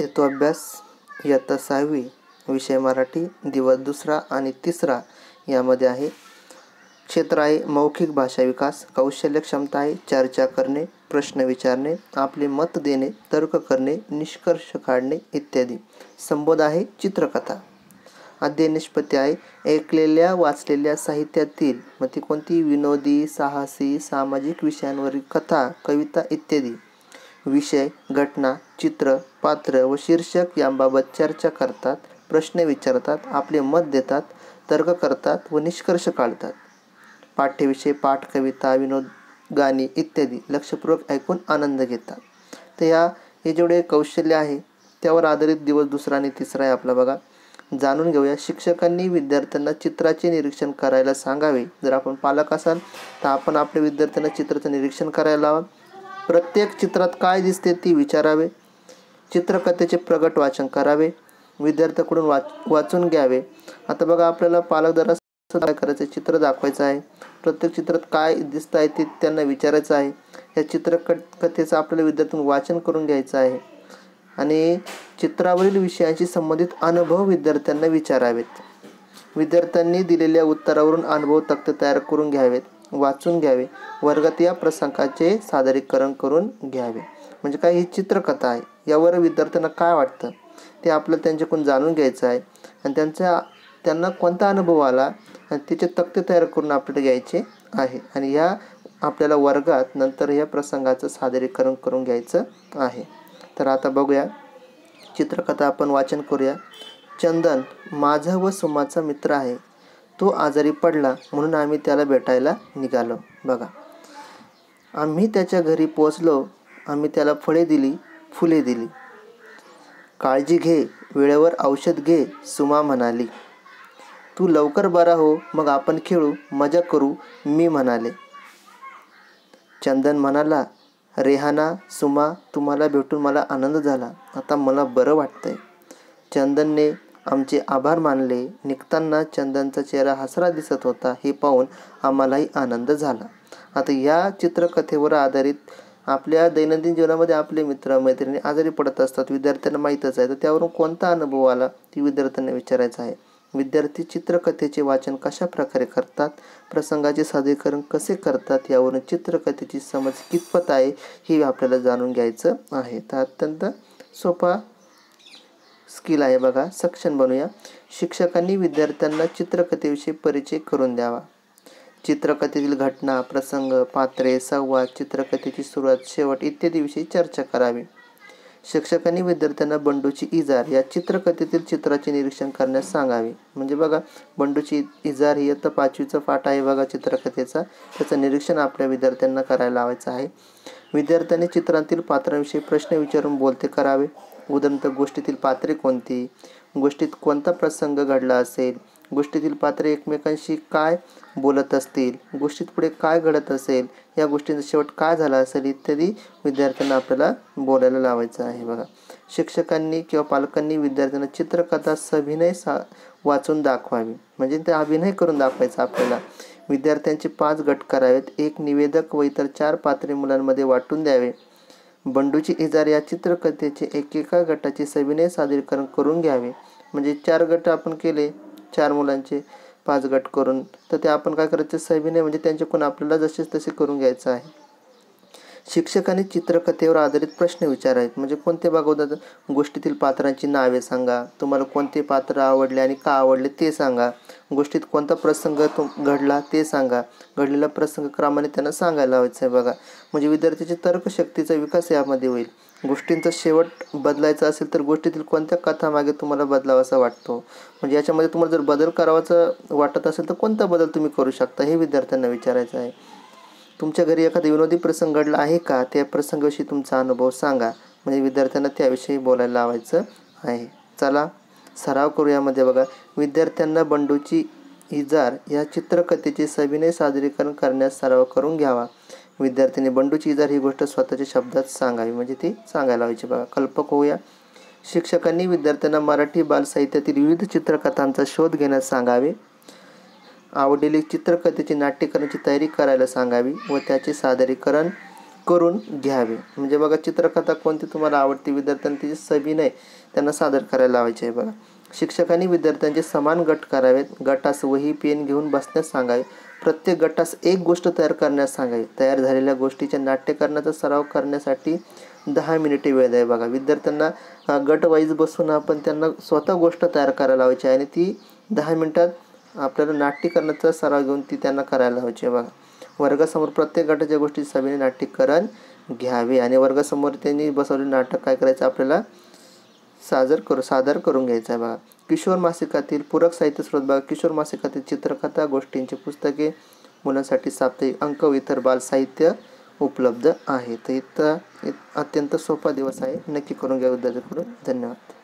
अभ्यास इयत्ता सहावी विषय मराठी दिवस दुसरा आणि तिसरा यामध्ये आहे क्षेत्र आहे मौखिक भाषा विकास कौशल्य क्षमता आहे चर्चा करणे प्रश्न विचारणे आपले मत देणे तर्क करणे निष्कर्ष काढणे इत्यादी संबोध आहे चित्रकथा अध्ययन निष्पत्ती आहे ऐकलेल्या वाचलेल्या साहित्यातील मग ती कोणती विनोदी साहसी सामाजिक विषयांवरील कथा कविता इत्यादी विषय घटना चित्र पात्र व शीर्षक यांबाबत चर्चा करतात प्रश्न विचारतात आपले मत देतात तर्क करतात व निष्कर्ष काढतात पाठ्यविषय पाठ कविता विनोद गाणी इत्यादी लक्षपूर्वक ऐकून आनंद घेतात तर या हे जेवढे कौशल्य आहे त्यावर आधारित दिवस दुसरा आणि तिसरा आहे आपला बघा जाणून घेऊया शिक्षकांनी विद्यार्थ्यांना चित्राचे निरीक्षण करायला सांगावे जर आपण पालक असाल तर आपण आपल्या विद्यार्थ्यांना चित्राचं निरीक्षण करायला लावा प्रत्येक चित्रात काय दिसते ती विचारावे चित्रकथेचे प्रगट वाचन करावे विद्यार्थ्याकडून वाच वाचून घ्यावे आता बघा आपल्याला पालकदारा काय करायचं चित्र दाखवायचं आहे प्रत्येक चित्रात काय दिसत आहे ते त्यांना विचारायचं आहे या चित्रकट कथेचं आपल्याला विद्यार्थ्यांना वाचन करून घ्यायचं आहे आणि चित्रावरील विषयांशी संबंधित अनुभव विद्यार्थ्यांना विचारावेत विद्यार्थ्यांनी दिलेल्या उत्तरावरून अनुभव तक्ते तयार करून घ्यावेत वाचून घ्यावे वर्गात या प्रसंगाचे सादरीकरण करून घ्यावे म्हणजे काय ही चित्रकथा आहे यावर विद्यार्थ्यांना काय वाटतं ते आपलं त्यांच्याकडून जाणून घ्यायचं आहे आणि त्यांचा त्यांना कोणता अनुभव आला आणि त्याचे तक्ते तयार करून आपल्याला घ्यायचे आहे आणि या आपल्याला वर्गात नंतर या प्रसंगाचं सादरीकरण करून घ्यायचं आहे तर आता बघूया चित्रकथा आपण वाचन करूया चंदन माझा व सुमाचा मित्र आहे तो आजारी पडला म्हणून आम्ही त्याला भेटायला निघालो बघा आम्ही त्याच्या घरी पोचलो आम्ही त्याला फळे दिली फुले दिली काळजी घे वेळेवर औषध घे सुमा म्हणाली तू लवकर बरा हो मग आपण खेळू मजा करू मी म्हणाले चंदन म्हणाला रेहाना सुमा तुम्हाला भेटून मला आनंद झाला आता मला बरं वाटतंय चंदनने आमचे आभार मानले निघताना चंदनचा चेहरा हसरा दिसत होता हे पाहून आम्हालाही आनंद झाला आता या चित्रकथेवर आधारित आपल्या दैनंदिन जीवनामध्ये आपले मित्र मैत्रिणी आजारी पडत असतात विद्यार्थ्यांना माहीतच आहे तर त्यावरून कोणता अनुभव आला ती विद्यार्थ्यांना विचारायचं आहे विद्यार्थी चित्रकथेचे वाचन कशा प्रकारे करतात प्रसंगाचे सादरीकरण कसे करतात यावरून चित्रकथेची समज कितपत आहे हे आपल्याला जाणून घ्यायचं आहे तर अत्यंत सोपा स्किल आहे बघा सक्षम बनूया शिक्षकांनी विद्यार्थ्यांना चित्रकथेविषयी परिचय करून द्यावा चित्रकथेतील घटना प्रसंग पात्रे संवाद चित्रकथेची सुरुवात शेवट इत्यादीविषयी चर्चा करावी शिक्षकांनी विद्यार्थ्यांना बंडूची इजार या चित्रकथेतील चित्राचे निरीक्षण करण्यास सांगावे म्हणजे बघा बंडूची इजार ही आता पाचवीचा पाठ आहे बघा चित्रकथेचा त्याचं निरीक्षण आपल्या विद्यार्थ्यांना करायला लावायचं आहे विद्यार्थ्यांनी चित्रांतील पात्रांविषयी प्रश्न विचारून बोलते करावे उदंत गोष्टीतील पात्रे कोणती गोष्टीत कोणता प्रसंग घडला असेल गोष्टीतील पात्रे एकमेकांशी काय बोलत असतील गोष्टीत पुढे काय घडत असेल या गोष्टींचा शेवट काय झाला असेल इत्यादी विद्यार्थ्यांना आपल्याला बोलायला लावायचं आहे बघा शिक्षकांनी किंवा पालकांनी विद्यार्थ्यांना चित्रकथा सभिनय सा वाचून दाखवावी म्हणजे ते अभिनय करून दाखवायचा आपल्याला विद्यार्थ्यांचे पाच गट करावेत एक निवेदक व इतर चार पात्रे मुलांमध्ये वाटून द्यावे बंडूची इजार या चित्रकथेचे एकेका गटाचे सविनय सादरीकरण करून घ्यावे म्हणजे चार गट आपण केले चार मुलांचे पाच गट करून तर ते आपण काय करायचे सविनय म्हणजे त्यांचे कोण आपल्याला जसेच तसे करून घ्यायचं आहे शिक्षकांनी चित्रकथेवर आधारित प्रश्न विचारायचे म्हणजे कोणते भागवतात गोष्टीतील पात्रांची नावे सांगा तुम्हाला कोणते पात्र आवडले आणि का आवडले ते सांगा गोष्टीत कोणता प्रसंग तुम घडला ते सांगा घडलेला प्रसंग क्रमाने त्यांना सांगायला व्हायचं आहे बघा म्हणजे विद्यार्थ्याची तर्कशक्तीचा विकास यामध्ये होईल गोष्टींचा शेवट बदलायचा असेल तर गोष्टीतील कोणत्या कथामागे तुम्हाला बदलावासा वाटतो म्हणजे याच्यामध्ये तुम्हाला जर बदल करावाचा वाटत असेल तर कोणता बदल तुम्ही करू शकता हे विद्यार्थ्यांना विचारायचं आहे तुमच्या घरी एखादा विनोदी प्रसंग घडला आहे का त्या प्रसंगाविषयी तुमचा अनुभव सांगा म्हणजे विद्यार्थ्यांना त्याविषयी बोलायला लावायचं आहे चला सराव करूयामध्ये बघा विद्यार्थ्यांना बंडूची इजार या चित्रकथेचे सविनय सादरीकरण करण्यास सराव करून घ्यावा विद्यार्थ्यांनी बंडूची इजार ही गोष्ट स्वतःच्या शब्दात सांगावी म्हणजे ती सांगायला व्हायची बघा कल्पक होऊया शिक्षकांनी विद्यार्थ्यांना मराठी बालसाहित्यातील विविध चित्रकथांचा शोध घेण्यास सांगावे आवडलेली चित्रकथेची नाट्यकरणाची तयारी करायला सांगावी व त्याचे सादरीकरण करून घ्यावे म्हणजे बघा चित्रकथा कोणती तुम्हाला आवडते विद्यार्थ्यांना तिची नाही त्यांना सादर करायला लावायची आहे बघा शिक्षकांनी विद्यार्थ्यांचे समान गट करावेत गटास वही पेन घेऊन बसण्यास सांगावे प्रत्येक गटास एक गोष्ट तयार करण्यास सांगावी तयार झालेल्या गोष्टीच्या नाट्यकरणाचा सराव करण्यासाठी दहा मिनिटे वेळ द्यावी बघा विद्यार्थ्यांना गटवाईज बसून आपण त्यांना स्वतः गोष्ट तयार करायला लावायची आणि ती दहा मिनिटात आपल्याला नाट्यकरणाचा सराव घेऊन ती त्यांना करायला हवी बघा वर्गासमोर प्रत्येक गटाच्या गोष्टी सभेने नाट्यकरण घ्यावे आणि वर्गासमोर त्यांनी बसवलेले नाटक काय करायचं आपल्याला सादर करू सादर करून घ्यायचं आहे बघा किशोर मासिकातील पूरक साहित्य स्रोत बघा किशोर मासिकातील चित्रकथा गोष्टींची पुस्तके मुलांसाठी साप्ताहिक अंक इतर बाल साहित्य उपलब्ध आहे तर इथं अत्यंत सोपा दिवस आहे नक्की करून घ्या विद्यार्थ्यांकडून धन्यवाद